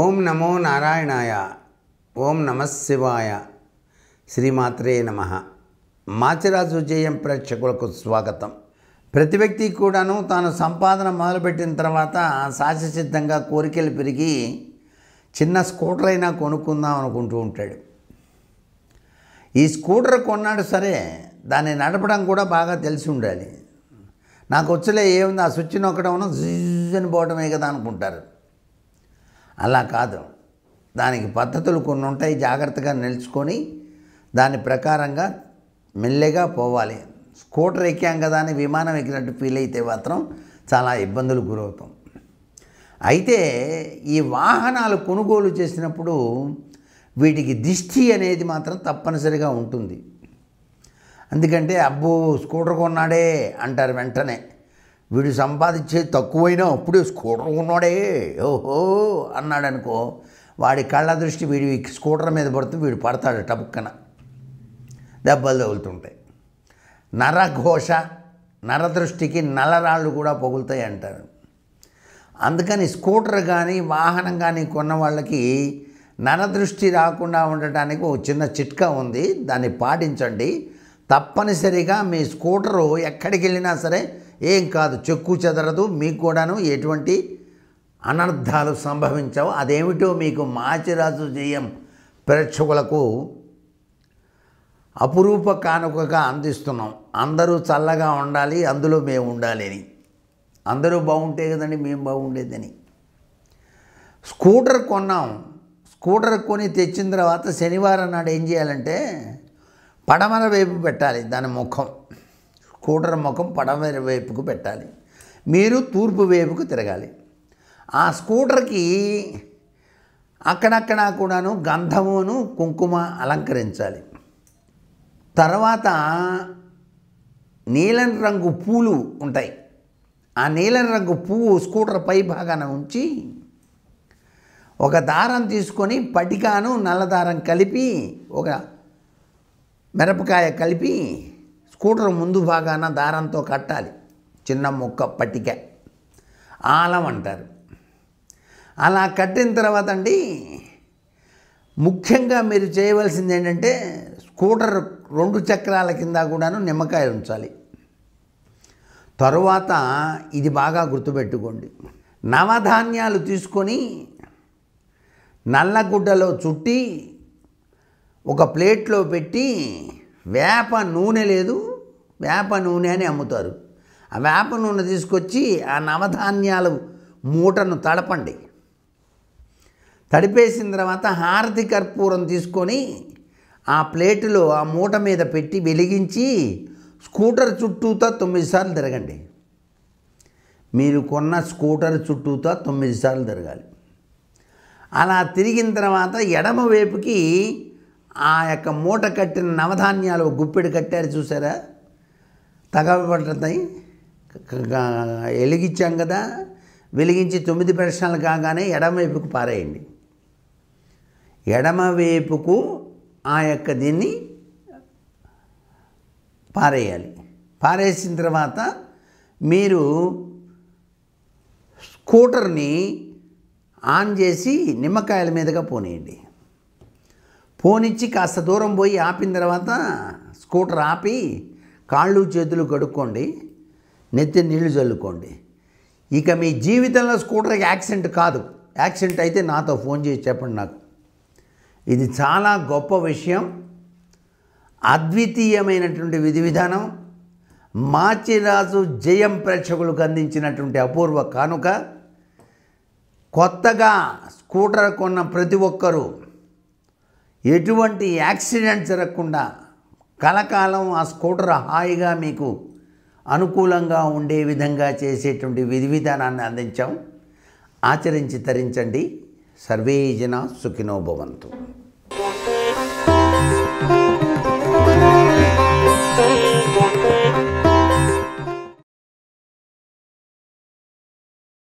ఓం నమో నారాయణాయ ఓం నమశివాయ శ్రీమాత్రే నమ మాచిరాజు జయం ప్రేక్షకులకు స్వాగతం ప్రతి వ్యక్తి కూడాను తాను సంపాదన మొదలుపెట్టిన తర్వాత సహజసిద్ధంగా కోరికలు పెరిగి చిన్న స్కూటర్ అయినా కొనుక్కుందాం అనుకుంటూ ఉంటాడు ఈ స్కూటర్ కొన్నాడు సరే దాన్ని నడపడం కూడా బాగా తెలిసి ఉండాలి నాకు వచ్చలే ఏముంది ఆ స్విచ్ నొక్కడం జిజ్ పోవడమే కదా అనుకుంటారు అలా కాదు దానికి పద్ధతులు కొన్ని ఉంటాయి జాగ్రత్తగా నిలుచుకొని దాని ప్రకారంగా మెల్లగా పోవాలి స్కూటర్ ఎక్కాం కదా అని విమానం ఎక్కినట్టు ఫీల్ అయితే మాత్రం చాలా ఇబ్బందులు గురవుతాం అయితే ఈ వాహనాలు కొనుగోలు చేసినప్పుడు వీటికి దిష్టి అనేది మాత్రం తప్పనిసరిగా ఉంటుంది ఎందుకంటే అబ్బో స్కూటర్ కొన్నాడే అంటారు వెంటనే వీడు సంపాదించే తక్కువైనా అప్పుడే స్కూటర్ ఉన్నాడే ఓహో అన్నాడనుకో వాడి కళ్ళ దృష్టి వీడి స్కూటర్ మీద పడుతూ వీడు పడతాడు టపుక్కన దెబ్బలు తగులుతుంటాయి నరఘోష నరదృష్టికి నలరాళ్ళు కూడా పొగులుతాయి అంటారు అందుకని స్కూటర్ కానీ వాహనం కానీ కొన్న వాళ్ళకి నరదృష్టి రాకుండా ఉండటానికి ఒక చిన్న చిట్కా ఉంది దాన్ని పాటించండి తప్పనిసరిగా మీ స్కూటరు ఎక్కడికి వెళ్ళినా సరే ఏం కాదు చెక్కు చెదరదు మీకు కూడాను ఎటువంటి అనర్థాలు సంభవించవు అదేమిటో మీకు మాచిరాజు జయం ప్రేక్షకులకు అపురూప కానుకగా అందిస్తున్నాం అందరూ చల్లగా ఉండాలి అందులో మేము ఉండాలి అని అందరూ బాగుంటే కదండి మేము బాగుండేదని స్కూటర్ కొన్నాం స్కూటర్ కొని తెచ్చిన తర్వాత శనివారం నాడు ఏం చేయాలంటే పడమల వైపు పెట్టాలి దాని ముఖం కూడర ముఖం పడమర వైపుకు పెట్టాలి మీరు తూర్పు వైపుకు తిరగాలి ఆ స్కూటర్కి అక్కడక్కడ కూడాను గంధమును కుంకుమ అలంకరించాలి తర్వాత నీలం రంగు పూలు ఉంటాయి ఆ నీలం రంగు పువ్వు స్కూటర్ పై భాగాన ఉంచి ఒక దారం తీసుకొని పటికాను నల్ల దారం కలిపి ఒక మిరపకాయ కలిపి స్కూటర్ ముందు భాగాన దారంతో కట్టాలి చిన్న ముక్క పట్టిక ఆలం అంటారు అలా కట్టిన తర్వాత అండి ముఖ్యంగా మీరు చేయవలసింది ఏంటంటే స్కూటర్ రెండు చక్రాల కింద కూడాను నిమ్మకాయ ఉంచాలి తరువాత ఇది బాగా గుర్తుపెట్టుకోండి నవధాన్యాలు తీసుకొని నల్లగుడ్డలో చుట్టి ఒక ప్లేట్లో పెట్టి వేప నూనె లేదు వేప నూనె అని అమ్ముతారు ఆ వేప నూనె తీసుకొచ్చి ఆ నవధాన్యాల మూటను తడపండి తడిపేసిన తర్వాత హారతి కర్పూరం తీసుకొని ఆ ప్లేటులో ఆ మూట మీద పెట్టి వెలిగించి స్కూటర్ చుట్టూతో తొమ్మిది సార్లు తిరగండి మీరు కొన్న స్కూటర్ చుట్టూతో తొమ్మిది సార్లు తిరగాలి అలా తిరిగిన తర్వాత ఎడమ వైపుకి ఆ యొక్క మూట కట్టిన నవధాన్యాలు గుప్పెడు కట్టారు చూసారా తగలబడుతున్నాయి వెలిగించాం కదా వెలిగించి తొమ్మిది ప్రశ్నలు కాగానే ఎడమవైపుకు పారేయండి ఎడమవైపుకు ఆ యొక్క దీన్ని పారేయాలి పారేసిన తర్వాత మీరు స్కూటర్ని ఆన్ చేసి నిమ్మకాయల మీదుగా పోనీయండి పోనిచ్చి కాస్త దూరం పోయి ఆపిన తర్వాత స్కూటర్ ఆపి కాళ్ళు చేతులు కడుక్కోండి నెత్తి నీళ్లు చల్లుకోండి ఇక మీ జీవితంలో స్కూటర్కి యాక్సిడెంట్ కాదు యాక్సిడెంట్ అయితే నాతో ఫోన్ చేసి చెప్పండి నాకు ఇది చాలా గొప్ప విషయం అద్వితీయమైనటువంటి విధి విధానం మాచిరాజు జయం ప్రేక్షకులకు అందించినటువంటి అపూర్వ కానుక కొత్తగా స్కూటర్ కొన్న ప్రతి ఒక్కరూ ఎటువంటి యాక్సిడెంట్ జరగకుండా కలకాలం ఆ స్కూటర్ హాయిగా మీకు అనుకూలంగా ఉండే విధంగా చేసేటువంటి విధి విధానాన్ని అందించాం ఆచరించి తరించండి సర్వే జన సుఖినోభవంతు